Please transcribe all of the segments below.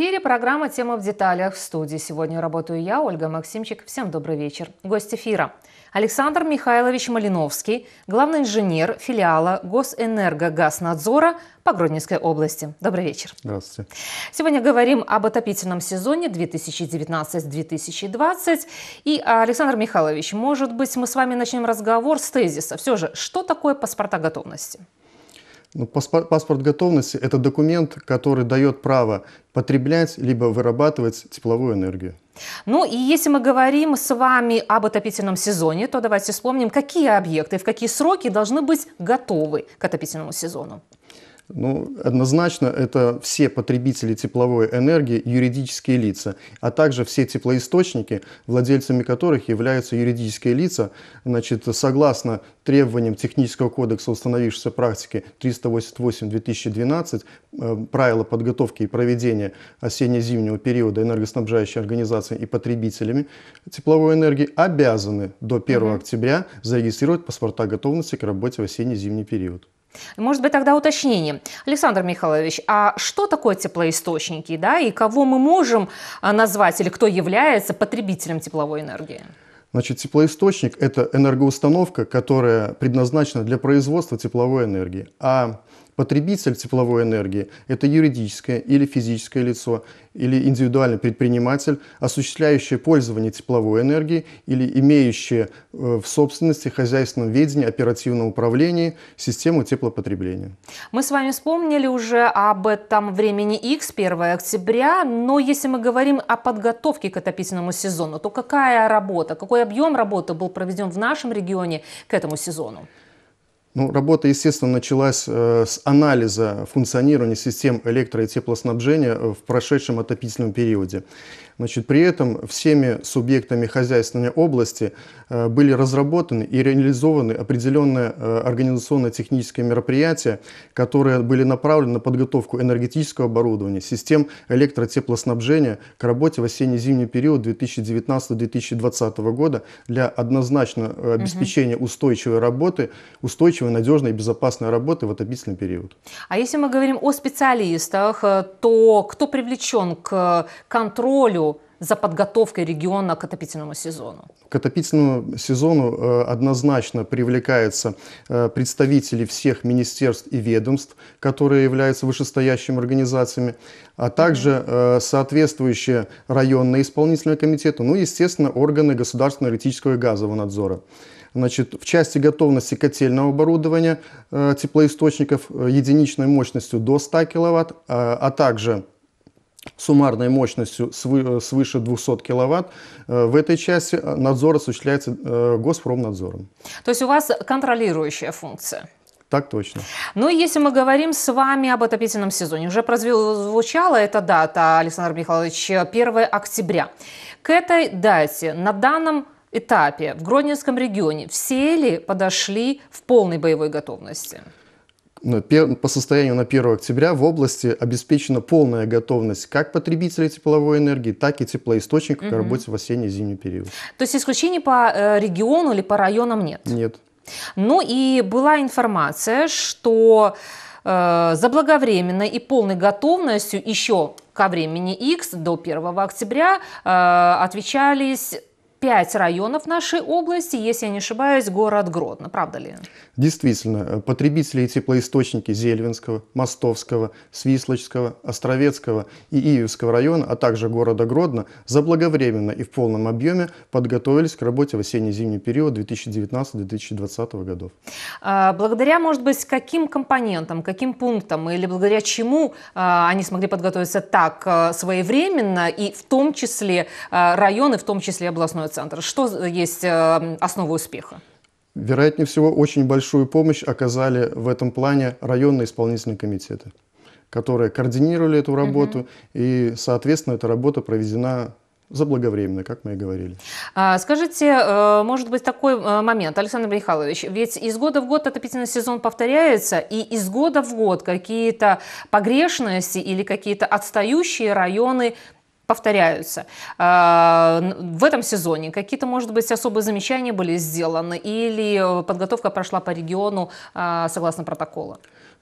эфире программа «Тема в деталях». В студии сегодня работаю я, Ольга Максимчик. Всем добрый вечер. Гость эфира. Александр Михайлович Малиновский, главный инженер филиала Госэнергогазнадзора по Гродненской области. Добрый вечер. Здравствуйте. Сегодня говорим об отопительном сезоне 2019-2020. И, Александр Михайлович, может быть, мы с вами начнем разговор с тезиса. Все же, что такое паспорта готовности? Ну Паспорт готовности – это документ, который дает право потреблять либо вырабатывать тепловую энергию. Ну и если мы говорим с вами об отопительном сезоне, то давайте вспомним, какие объекты в какие сроки должны быть готовы к отопительному сезону. Ну, однозначно это все потребители тепловой энергии юридические лица, а также все теплоисточники, владельцами которых являются юридические лица. Значит, согласно требованиям Технического кодекса установившейся практики 388-2012, э, правила подготовки и проведения осенне-зимнего периода энергоснабжающей организации и потребителями тепловой энергии обязаны до 1 октября зарегистрировать паспорта готовности к работе в осенне-зимний период. Может быть, тогда уточнение. Александр Михайлович, а что такое теплоисточники, да, и кого мы можем а, назвать или кто является потребителем тепловой энергии? Значит, теплоисточник – это энергоустановка, которая предназначена для производства тепловой энергии. А Потребитель тепловой энергии – это юридическое или физическое лицо, или индивидуальный предприниматель, осуществляющий пользование тепловой энергией или имеющий э, в собственности, хозяйственном ведении, оперативном управлении систему теплопотребления. Мы с вами вспомнили уже об этом времени X, 1 октября, но если мы говорим о подготовке к отопительному сезону, то какая работа, какой объем работы был проведен в нашем регионе к этому сезону? Ну, работа, естественно, началась э, с анализа функционирования систем электро- и теплоснабжения э, в прошедшем отопительном периоде. Значит, при этом всеми субъектами хозяйственной области э, были разработаны и реализованы определенные э, организационно-технические мероприятия, которые были направлены на подготовку энергетического оборудования, систем электро- и теплоснабжения к работе в осенне-зимний период 2019-2020 года для однозначно э, обеспечения устойчивой работы, устойчивой устойчивой, надежной и безопасной работы в отопительный период. А если мы говорим о специалистах, э, то кто привлечен к э, контролю за подготовкой региона к отопительному сезону? К отопительному сезону э, однозначно привлекаются э, представители всех министерств и ведомств, которые являются вышестоящими организациями, а также э, соответствующие районные исполнительные комитеты, ну, естественно, органы государственного электрического и газового надзора. Значит, в части готовности котельного оборудования теплоисточников единичной мощностью до 100 кВт, а также суммарной мощностью э, свыше 200 киловатт. Э, в этой части э, надзор осуществляется Госпромнадзором. То есть у вас контролирующая функция? Так точно. Ну, если мы говорим с вами об отопительном сезоне, уже прозвучала эта дата, Александр Михайлович, 1 октября. К этой дате на данном этапе в Гродненском регионе все ли подошли в полной боевой готовности? по состоянию на 1 октября в области обеспечена полная готовность как потребителей тепловой энергии, так и теплоисточников угу. к работе в осенне-зимний период. То есть исключений по э, региону или по районам нет? Нет. Ну и была информация, что э, заблаговременно и полной готовностью еще ко времени X до 1 октября э, отвечались пять районов нашей области, если я не ошибаюсь, город Гродно, правда ли? Действительно, э, потребители и теплоисточники Зельвинского, Мостовского, Свислочского, Островецкого и Иевского района, а также города Гродно заблаговременно и в полном объеме подготовились к работе в осенне-зимний период 2019-2020 годов. А, благодаря, может быть, каким компонентам, каким пунктам или благодаря чему а, они смогли подготовиться так э, своевременно и в том числе а, районы, в том числе областной? центр? Что есть эм, основа успеха? Вероятнее всего, очень большую помощь оказали в этом плане районные исполнительные комитеты, которые координировали эту работу, угу. и, соответственно, эта работа проведена заблаговременно, как мы и говорили. А, скажите, э, может быть, такой э, момент, Александр Михайлович, ведь из года в год отопительный сезон повторяется, и из года в год какие-то погрешности или какие-то отстающие районы повторяются. А, в этом сезоне какие-то, может быть, особые замечания были сделаны или э, подготовка прошла по региону а, согласно протокола?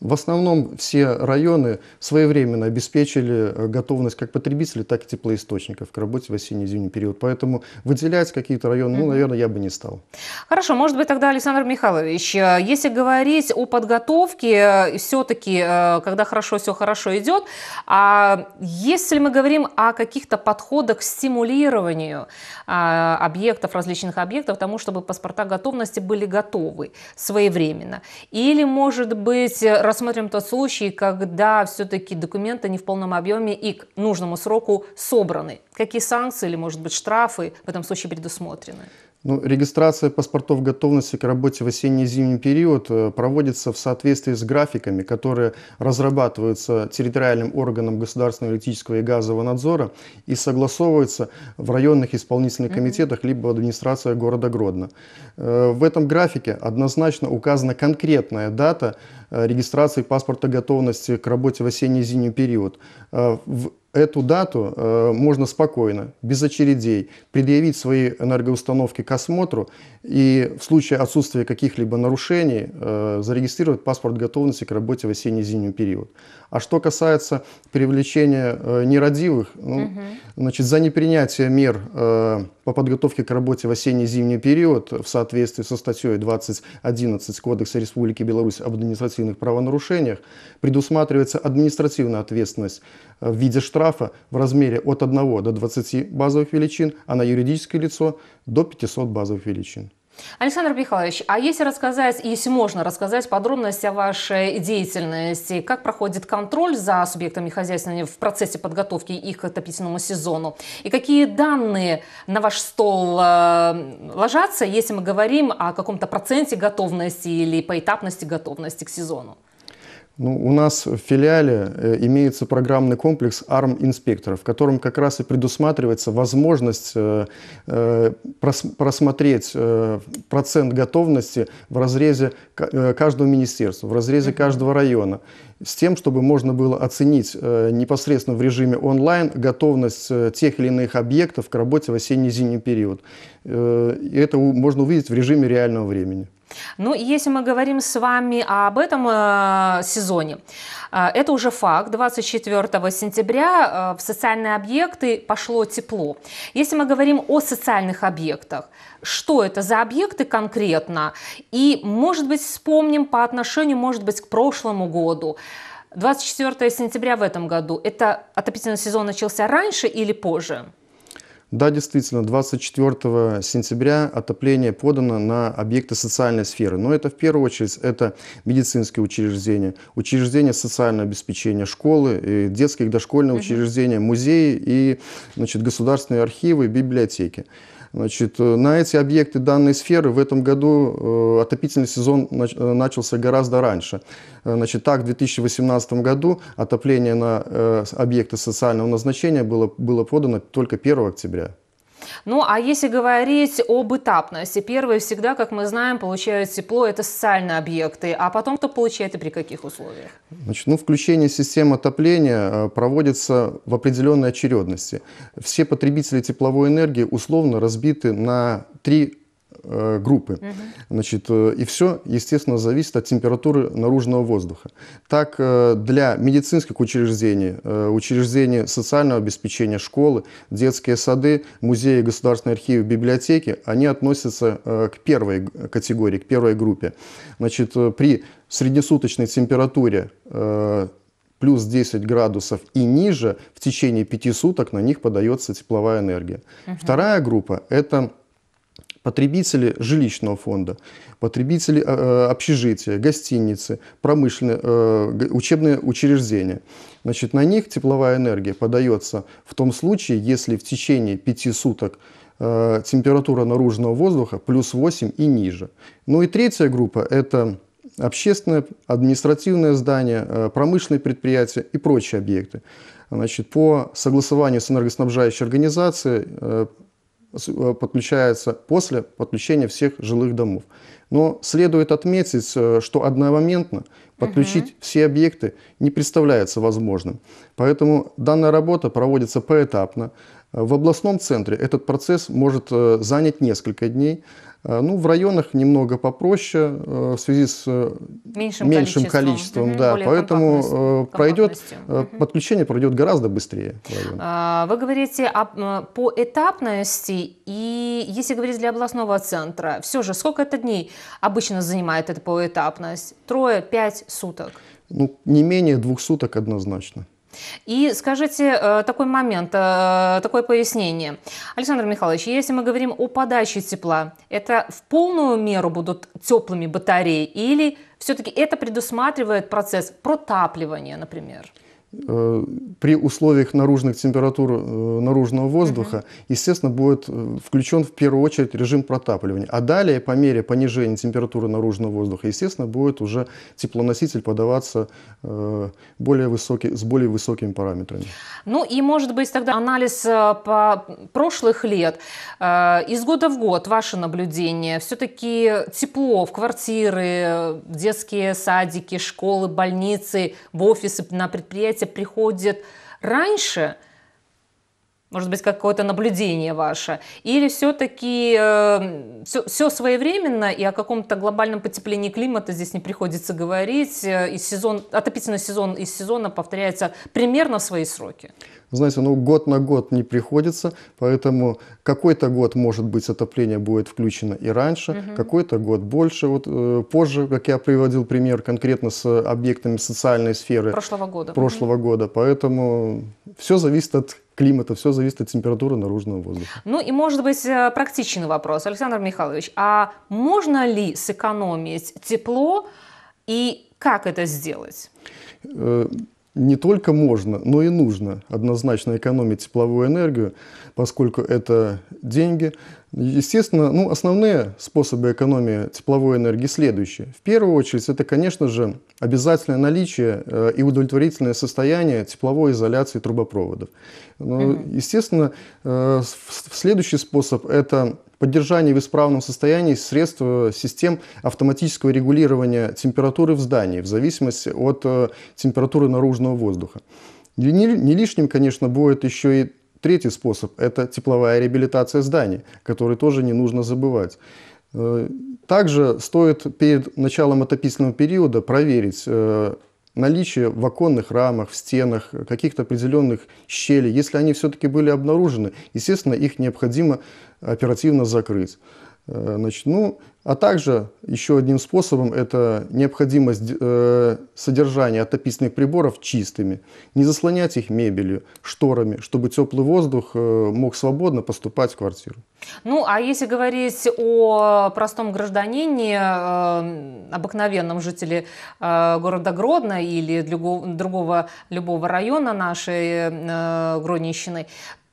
В основном все районы своевременно обеспечили э, готовность как потребителей, так и теплоисточников к работе в осенне-зимний период. Поэтому выделять какие-то районы, ну, наверное, я бы не стал. Хорошо, может быть, тогда, Александр Михайлович, э, если говорить о подготовке, э, все-таки, когда хорошо, все хорошо идет, а если мы говорим о каких-то подходах к стимулированию объектов, различных объектов, тому, чтобы паспорта готовности были готовы своевременно, или, может быть, рассмотрим тот случай, когда все-таки документы не в полном объеме и к нужному сроку собраны. Какие санкции или, может быть, штрафы в этом случае предусмотрены? Ну, регистрация паспортов готовности к работе в осенне-зимний период э, проводится в соответствии с графиками, которые разрабатываются территориальным органом государственного электрического и газового надзора и согласовываются в районных исполнительных комитетах либо в города Гродно. Э, в этом графике однозначно указана конкретная дата э, регистрации паспорта готовности к работе в осенне-зимний период эту дату э, можно спокойно, без очередей, предъявить свои энергоустановки к осмотру и в случае отсутствия каких-либо нарушений э, зарегистрировать паспорт готовности к работе в осенне-зимний период. А что касается привлечения э, нерадивых, ну, угу. значит, за непринятие мер э, по подготовке к работе в осенне-зимний период в соответствии со статьей 2011 Кодекса Республики Беларусь об административных правонарушениях предусматривается административная ответственность э, в виде штрафа штрафа в размере от 1 до 20 базовых величин, а на юридическое лицо до 500 базовых величин. Александр Михайлович, а если рассказать, если можно рассказать подробности о вашей деятельности, как проходит контроль за субъектами хозяйствования в процессе подготовки их к отопительному сезону, и какие данные на ваш стол э, ложатся, если мы говорим о каком-то проценте готовности или поэтапности готовности к сезону? Ну, у нас в филиале э, имеется программный комплекс Arm Inspector, в котором как раз и предусматривается возможность э, э, просмотреть процент готовности в разрезе каждого министерства, в разрезе каждого района, с тем, чтобы можно было оценить непосредственно в режиме онлайн готовность тех или иных объектов к работе в осенне-зимний период. И это можно увидеть в режиме реального времени. Ну, если мы говорим с вами об этом э, сезоне, э, это уже факт. 24 сентября э, в социальные объекты пошло тепло. Если мы говорим о социальных объектах, что это за объекты конкретно? И, может быть, вспомним по отношению, может быть, к прошлому году. 24 сентября в этом году. Это отопительный сезон начался раньше или позже? Да, действительно, 24 сентября отопление подано на объекты социальной сферы. Но это в первую очередь это медицинские учреждения, учреждения социального обеспечения, школы, э, детские и дошкольные учреждения, музеи и значит, государственные архивы, библиотеки. Значит, э, на эти объекты данной сферы в этом году э, отопительный сезон э, начался гораздо раньше. Значит, так, в 2018 году отопление на объекты социального назначения было, было подано только 1 октября. Ну а если говорить об этапности, первые всегда, как мы знаем, получают тепло, это социальные объекты, а потом кто получает и при каких условиях? Значит, ну, включение систем отопления э, проводится в определенной очередности. Все потребители тепловой энергии условно разбиты на три Э, группы. Значит, э, и все, естественно, зависит от температуры наружного воздуха. Так, э, для медицинских учреждений, учреждений социального обеспечения, школы, детские сады, музеи, государственные архивы, библиотеки, они относятся к первой категории, к первой группе. Значит, при среднесуточной температуре плюс 10 градусов и ниже, в течение 5 суток на них подается тепловая энергия. Угу. Вторая группа – это Потребители жилищного фонда, потребители э, э общежития, гостиницы, промышленные, э, учебные учреждения. Значит, на них тепловая энергия подается в том случае, если в течение пяти суток э, температура наружного воздуха плюс 8 и ниже. Ну и третья группа – это общественное, административное здание, э, промышленные предприятия и прочие объекты. Значит, по согласованию с энергоснабжающей организацией э, Э, подключается после подключения всех жилых домов. Но следует отметить, э, что одномоментно подключить угу. все объекты не представляется возможным. Поэтому данная работа проводится поэтапно. Э, в областном центре этот процесс может занять несколько дней, Э, ну, в районах немного попроще э, в связи с э, меньшим, меньшим количеством, количеством угу, да, поэтому пройдет, угу. подключение пройдет гораздо быстрее. А, вы говорите о по этапности, и если говорить для областного центра, все же сколько это дней обычно занимает эта поэтапность? Трое, пять суток? Ну, не менее двух суток однозначно. И скажите э, такой момент, э, такое пояснение. Александр Михайлович, если мы говорим о подаче тепла, это в полную меру будут теплыми батареи или все-таки это предусматривает процесс протапливания, например? Э, при условиях наружных температур э, наружного воздуха, естественно, будет э, включен в первую очередь режим протапливания. А далее, по мере понижения температуры наружного воздуха, естественно, будет уже теплоноситель подаваться более высокий, с более высокими параметрами. Ну и, может быть, тогда анализ по прошлых лет. Из года в год ваши наблюдения. Все-таки тепло в квартиры, детские садики, школы, больницы, в офисы, на предприятиях дети приходят раньше, может быть, какое-то наблюдение ваше, или все-таки э, все, все своевременно, и о каком-то глобальном потеплении климата здесь не приходится говорить, э, и сезон, отопительный сезон из сезона повторяется примерно в свои сроки? знаете, ну год на год не приходится, поэтому какой-то год, может быть, отопление будет включено и раньше, угу. какой-то год больше. Вот э, позже, как я приводил пример конкретно с объектами социальной сферы прошлого года. Прошлого угу. года, поэтому все зависит от климата, все зависит от температуры наружного воздуха. Ну и, может быть, э, практичный вопрос, Александр Михайлович, а можно ли сэкономить тепло и как это сделать? Э, не только можно, но и нужно однозначно экономить тепловую энергию, поскольку это деньги. Естественно, ну, основные способы экономии тепловой энергии следующие. В первую очередь, это, конечно же, обязательное наличие э, и удовлетворительное состояние тепловой изоляции трубопроводов. Ну, mm-hmm. Естественно, э, следующий способ – это поддержание в исправном состоянии средств э, систем автоматического регулирования температуры в здании в зависимости от э, температуры наружного воздуха. Не лишним, конечно, будет еще и третий способ – это тепловая реабилитация зданий, который тоже не нужно забывать. Э, также стоит перед началом отопительного периода проверить наличие в оконных рамах, в стенах, э, каких-то определенных щелей, если они все-таки были обнаружены, естественно, их необходимо оперативно закрыть. Э, значит, ну, а также еще одним способом это необходимость э, содержания отопительных приборов чистыми, не заслонять их мебелью, шторами, чтобы теплый воздух э, мог свободно поступать в квартиру. Ну, а если говорить о простом гражданине, э, обыкновенном жителе э, города Гродно или другого, другого любого района нашей э, Гродненщины,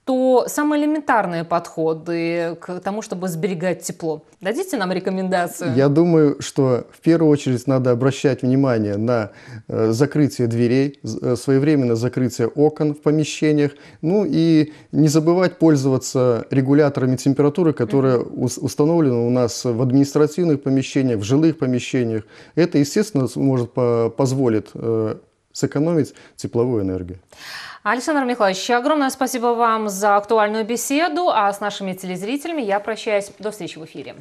то самые элементарные подходы к тому, чтобы сберегать тепло. Дадите нам рекомендацию? Я думаю, что в первую очередь надо обращать внимание на э, закрытие дверей, э, своевременно закрытие окон в помещениях, ну и не забывать пользоваться регуляторами температуры, которые установлены у нас в административных помещениях, в жилых помещениях. Это, естественно, может позволит э, сэкономить тепловую энергию. Александр Михайлович, огромное спасибо вам за актуальную беседу, а с нашими телезрителями я прощаюсь. До встречи в эфире.